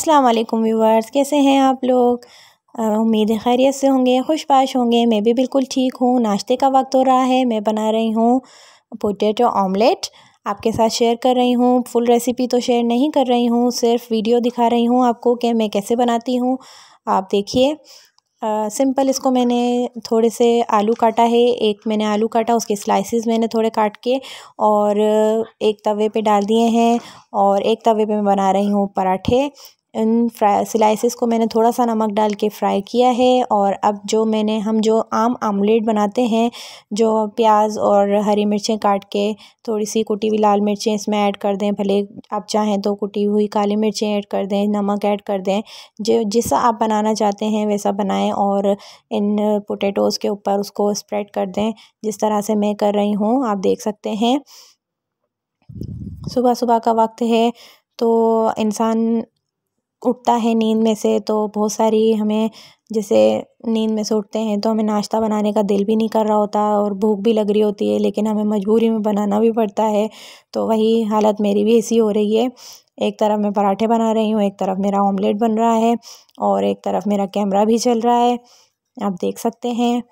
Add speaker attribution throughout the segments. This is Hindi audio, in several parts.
Speaker 1: अस्सलाम वालेकुम व्यूवर्स कैसे हैं आप लोग उम्मीद खैरियत से होंगे खुशपाश होंगे मैं भी बिल्कुल ठीक हूँ नाश्ते का वक्त हो रहा है मैं बना रही हूँ पोटैटो ऑमलेट आपके साथ शेयर कर रही हूँ फुल रेसिपी तो शेयर नहीं कर रही हूँ सिर्फ वीडियो दिखा रही हूँ आपको कि मैं कैसे बनाती हूँ आप देखिए सिंपल इसको मैंने थोड़े से आलू काटा है एक मैंने आलू काटा उसके स्लाइसेस मैंने थोड़े काट के और एक तवे पे डाल दिए हैं और एक तवे पे मैं बना रही हूँ पराठे इन फ्राई स्लाइसिस को मैंने थोड़ा सा नमक डाल के फ्राई किया है और अब जो मैंने हम जो आम आमलेट बनाते हैं जो प्याज और हरी मिर्चें काट के थोड़ी सी कुटी हुई लाल मिर्चें इसमें ऐड कर दें भले आप चाहें तो कुटी हुई काली मिर्चें ऐड कर दें नमक ऐड कर दें जो जैसा आप बनाना चाहते हैं वैसा बनाएं और इन पोटैटोज़ के ऊपर उसको स्प्रेड कर दें जिस तरह से मैं कर रही हूँ आप देख सकते हैं सुबह सुबह का वक्त है तो इंसान उठता है नींद में से तो बहुत सारी हमें जैसे नींद में से उठते हैं तो हमें नाश्ता बनाने का दिल भी नहीं कर रहा होता और भूख भी लग रही होती है लेकिन हमें मजबूरी में बनाना भी पड़ता है तो वही हालत मेरी भी ऐसी हो रही है एक तरफ मैं पराठे बना रही हूँ एक तरफ मेरा ऑमलेट बन रहा है और एक तरफ मेरा कैमरा भी चल रहा है आप देख सकते हैं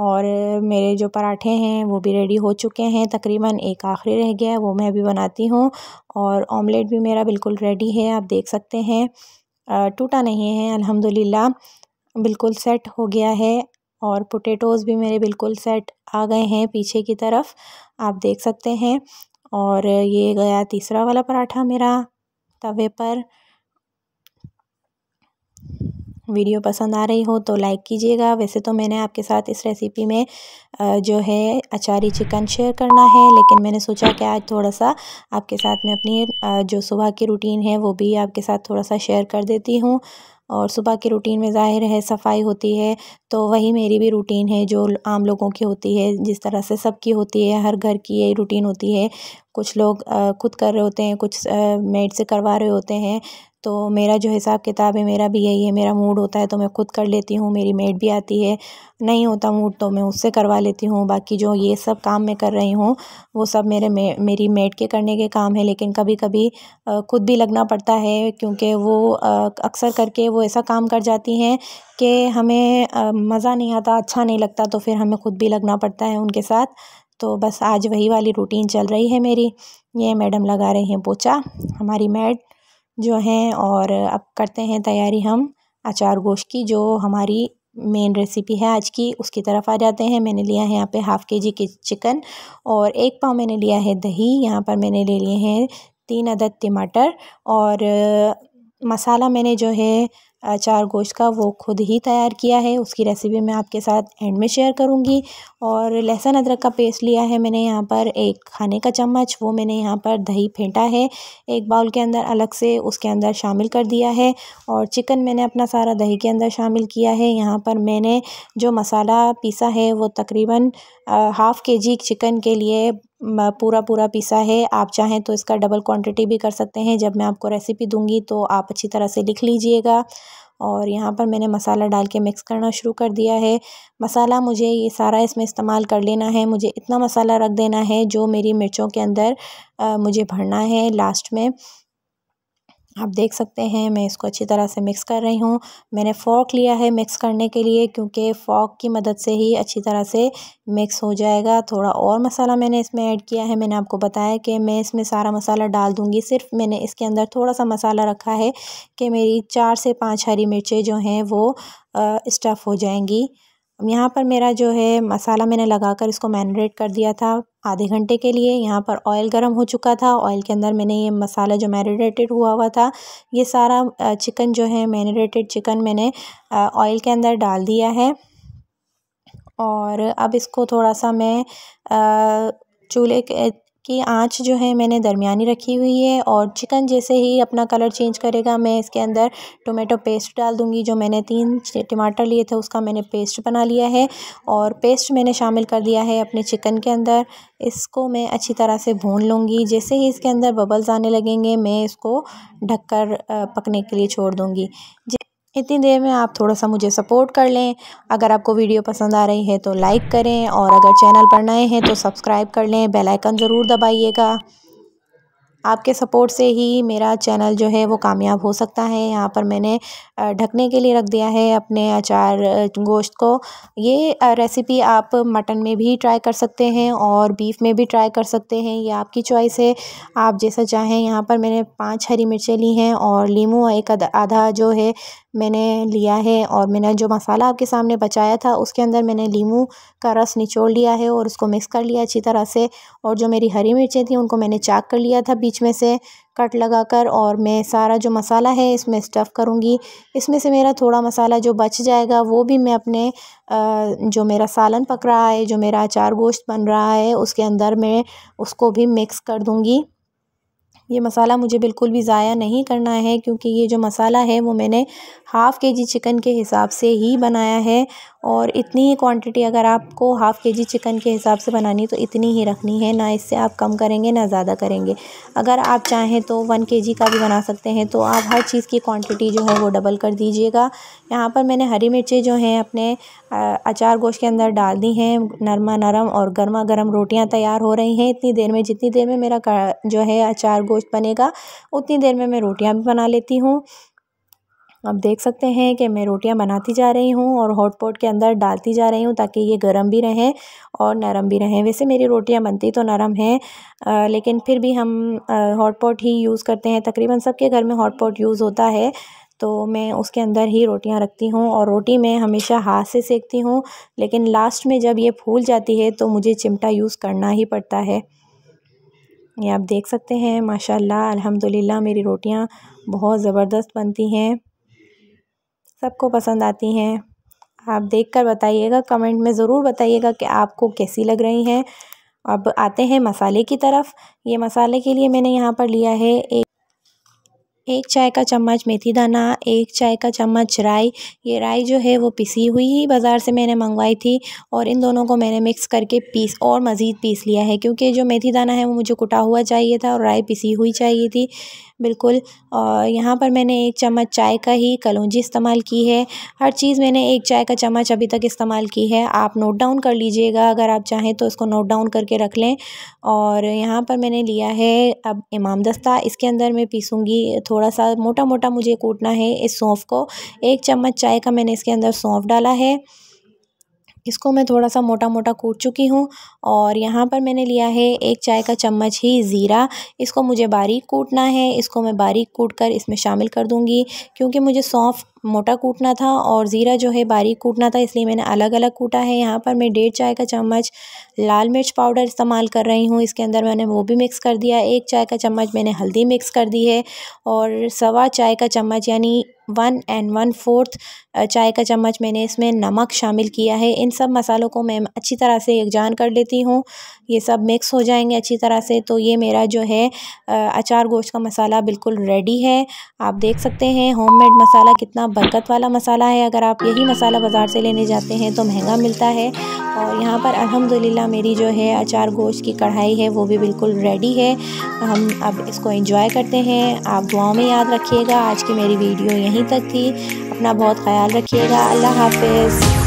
Speaker 1: और मेरे जो पराठे हैं वो भी रेडी हो चुके हैं तकरीबन एक आखिरी रह गया है वो मैं भी बनाती हूँ और ऑमलेट भी मेरा बिल्कुल रेडी है आप देख सकते हैं टूटा नहीं है अल्हम्दुलिल्लाह बिल्कुल सेट हो गया है और पोटैटोज़ भी मेरे बिल्कुल सेट आ गए हैं पीछे की तरफ आप देख सकते हैं और ये गया तीसरा वाला पराठा मेरा तवे पर वीडियो पसंद आ रही हो तो लाइक कीजिएगा वैसे तो मैंने आपके साथ इस रेसिपी में जो है अचारी चिकन शेयर करना है लेकिन मैंने सोचा कि आज थोड़ा सा आपके साथ मैं अपनी जो सुबह की रूटीन है वो भी आपके साथ थोड़ा सा शेयर कर देती हूँ और सुबह की रूटीन में ज़ाहिर है सफाई होती है तो वही मेरी भी रूटीन है जो आम लोगों की होती है जिस तरह से सबकी होती है हर घर की यही रूटीन होती है कुछ लोग खुद कर रहे होते हैं कुछ मेड से करवा रहे होते हैं तो मेरा जो हिसाब किताब है मेरा भी यही है मेरा मूड होता है तो मैं खुद कर लेती हूँ मेरी मेड भी आती है नहीं होता मूड तो मैं उससे करवा लेती हूँ बाकी जो ये सब काम मैं कर रही हूँ वो सब मेरे मे मेरी मेड के करने के काम है लेकिन कभी कभी खुद भी लगना पड़ता है क्योंकि वो अक्सर करके वो ऐसा काम कर जाती हैं कि हमें मज़ा नहीं आता अच्छा नहीं लगता तो फिर हमें खुद भी लगना पड़ता है उनके साथ तो बस आज वही वाली रूटीन चल रही है मेरी ये मैडम लगा रही हैं पोचा हमारी मेड जो हैं और अब करते हैं तैयारी हम अचार गोश्त की जो हमारी मेन रेसिपी है आज की उसकी तरफ आ जाते हैं मैंने लिया है यहाँ पे हाफ़ के जी चिकन और एक पाव मैंने लिया है दही यहाँ पर मैंने ले लिए हैं तीन अदद टमाटर और मसाला मैंने जो है अचार गोश्त का वो खुद ही तैयार किया है उसकी रेसिपी मैं आपके साथ एंड में शेयर करूँगी और लहसुन अदरक का पेस्ट लिया है मैंने यहाँ पर एक खाने का चम्मच वो मैंने यहाँ पर दही फेंटा है एक बाउल के अंदर अलग से उसके अंदर शामिल कर दिया है और चिकन मैंने अपना सारा दही के अंदर शामिल किया है यहाँ पर मैंने जो मसाला पीसा है वो तकरीबन हाफ़ के जी चिकन के लिए पूरा पूरा पीसा है आप चाहें तो इसका डबल क्वांटिटी भी कर सकते हैं जब मैं आपको रेसिपी दूंगी तो आप अच्छी तरह से लिख लीजिएगा और यहाँ पर मैंने मसाला डाल के मिक्स करना शुरू कर दिया है मसाला मुझे ये सारा इसमें इस्तेमाल कर लेना है मुझे इतना मसाला रख देना है जो मेरी मिर्चों के अंदर मुझे भरना है लास्ट में आप देख सकते हैं मैं इसको अच्छी तरह से मिक्स कर रही हूँ मैंने फ़ॉक लिया है मिक्स करने के लिए क्योंकि फ़ॉक की मदद से ही अच्छी तरह से मिक्स हो जाएगा थोड़ा और मसाला मैंने इसमें ऐड किया है मैंने आपको बताया कि मैं इसमें सारा मसाला डाल दूँगी सिर्फ मैंने इसके अंदर थोड़ा सा मसाला रखा है कि मेरी चार से पाँच हरी मिर्चें जो हैं वो स्टफ़ हो जाएंगी यहाँ पर मेरा जो है मसाला मैंने लगा कर इसको मैरिनेट कर दिया था आधे घंटे के लिए यहाँ पर ऑयल गर्म हो चुका था ऑयल के अंदर मैंने ये मसाला जो मैरिनेटेड हुआ हुआ था ये सारा चिकन जो है मैरिनेटेड चिकन मैंने ऑयल के अंदर डाल दिया है और अब इसको थोड़ा सा मैं चूल्हे के कि आँच जो है मैंने दरमियानी रखी हुई है और चिकन जैसे ही अपना कलर चेंज करेगा मैं इसके अंदर टोमेटो पेस्ट डाल दूँगी जो मैंने तीन टमाटर लिए थे उसका मैंने पेस्ट बना लिया है और पेस्ट मैंने शामिल कर दिया है अपने चिकन के अंदर इसको मैं अच्छी तरह से भून लूँगी जैसे ही इसके अंदर बबल्स आने लगेंगे मैं इसको ढककर पकने के लिए छोड़ दूँगी इतनी देर में आप थोड़ा सा मुझे सपोर्ट कर लें अगर आपको वीडियो पसंद आ रही है तो लाइक करें और अगर चैनल पर नए हैं तो सब्सक्राइब कर लें बेल आइकन ज़रूर दबाइएगा आपके सपोर्ट से ही मेरा चैनल जो है वो कामयाब हो सकता है यहाँ पर मैंने ढकने के लिए रख दिया है अपने अचार गोश्त को ये रेसिपी आप मटन में भी ट्राई कर सकते हैं और बीफ में भी ट्राई कर सकते हैं ये आपकी चॉइस है आप जैसा चाहें यहाँ पर मैंने पांच हरी मिर्चें ली हैं और लीमू एक आधा जो है मैंने लिया है और मैंने जो मसाला आपके सामने बचाया था उसके अंदर मैंने लीमू का रस निचोड़ लिया है और उसको मिक्स कर लिया अच्छी तरह से और जो मेरी हरी मिर्चें थी उनको मैंने चाक कर लिया था बीच में से कट लगाकर और मैं सारा जो मसाला है इसमें स्टफ़ करूँगी इसमें से मेरा थोड़ा मसाला जो बच जाएगा वो भी मैं अपने जो मेरा सालन पक रहा है जो मेरा अचार गोश्त बन रहा है उसके अंदर मैं उसको भी मिक्स कर दूँगी ये मसाला मुझे बिल्कुल भी ज़ाया नहीं करना है क्योंकि ये जो मसाला है वो मैंने हाफ़ के जी चिकन के हिसाब से ही बनाया है और इतनी ही क्वांटिटी अगर आपको हाफ़ के जी चिकन के हिसाब से बनानी तो इतनी ही रखनी है ना इससे आप कम करेंगे ना ज़्यादा करेंगे अगर आप चाहें तो वन के जी का भी बना सकते हैं तो आप हर चीज़ की क्वांटिटी जो है वो डबल कर दीजिएगा यहाँ पर मैंने हरी मिर्चें जो हैं अपने अचार गोश के अंदर डाल दी हैं नरमा नरम और गर्मा गर्म रोटियाँ तैयार हो रही हैं इतनी देर में जितनी देर में मेरा जो है अचार गोश्त गोश्त बनेगा उतनी देर में मैं रोटियाँ भी बना लेती हूँ अब देख सकते हैं कि मैं रोटियां बनाती जा रही हूँ और हॉट पॉट के अंदर डालती जा रही हूँ ताकि ये गर्म भी रहें और नरम भी रहें वैसे मेरी रोटियां बनती तो नरम हैं लेकिन फिर भी हम हॉट पॉट ही यूज़ करते हैं तकरीबन सबके घर में हॉट पॉट यूज़ होता है तो मैं उसके अंदर ही रोटियां रखती हूँ और रोटी मैं हमेशा हाथ से सेकती हूँ लेकिन लास्ट में जब ये फूल जाती है तो मुझे चिमटा यूज़ करना ही पड़ता है ये आप देख सकते हैं माशाल्लाह अल्हम्दुलिल्लाह मेरी रोटियां बहुत ज़बरदस्त बनती हैं सबको पसंद आती हैं आप देख कर बताइएगा कमेंट में ज़रूर बताइएगा कि आपको कैसी लग रही हैं अब आते हैं मसाले की तरफ ये मसाले के लिए मैंने यहाँ पर लिया है एक एक चाय का चम्मच मेथी दाना एक चाय का चम्मच राई ये राई जो है वो पिसी हुई ही बाज़ार से मैंने मंगवाई थी और इन दोनों को मैंने मिक्स करके पीस और मज़ीद पीस लिया है क्योंकि जो मेथी दाना है वो मुझे कुटा हुआ चाहिए था और राई पिसी हुई चाहिए थी बिल्कुल और यहाँ पर मैंने एक चम्मच चाय का ही कलौजी इस्तेमाल की है हर चीज़ मैंने एक चाय का चम्मच अभी तक इस्तेमाल की है आप नोट डाउन कर लीजिएगा अगर आप चाहें तो इसको नोट डाउन करके रख लें और यहाँ पर मैंने लिया है अब इमाम दस्ता इसके अंदर मैं पीसूँगी थोड़ा सा मोटा मोटा मुझे कूटना है इस सौंफ को एक चम्मच चाय का मैंने इसके अंदर सौंफ डाला है इसको मैं थोड़ा सा मोटा मोटा कूट चुकी हूँ और यहाँ पर मैंने लिया है एक चाय का चम्मच ही ज़ीरा इसको मुझे बारीक कूटना है इसको मैं बारीक कूट कर इसमें शामिल कर दूँगी क्योंकि मुझे सौंफ मोटा कूटना था और ज़ीरा जो है बारीक कूटना था इसलिए मैंने अलग अलग कूटा है यहाँ पर मैं डेढ़ चाय का चम्मच लाल मिर्च पाउडर इस्तेमाल कर रही हूँ इसके अंदर मैंने वो भी मिक्स कर दिया एक चाय का चम्मच मैंने हल्दी मिक्स कर दी है और सवा चाय का चम्मच यानी वन एंड वन फोर्थ चाय का चम्मच मैंने इसमें नमक शामिल किया है इन सब मसालों को मैं अच्छी तरह से यकजान कर लेती हूँ ये सब मिक्स हो जाएंगे अच्छी तरह से तो ये मेरा जो है अचार गोश्त का मसाला बिल्कुल रेडी है आप देख सकते हैं होममेड मसाला कितना बरकत वाला मसाला है अगर आप यही मसाला बाज़ार से लेने जाते हैं तो महंगा मिलता है और यहाँ पर अल्हम्दुलिल्लाह मेरी जो है अचार गोश्त की कढ़ाई है वो भी बिल्कुल रेडी है हम अब इसको एंजॉय करते हैं आप दुआओं में याद रखिएगा आज की मेरी वीडियो यहीं तक थी अपना बहुत ख्याल रखिएगा अल्लाह हाफिज़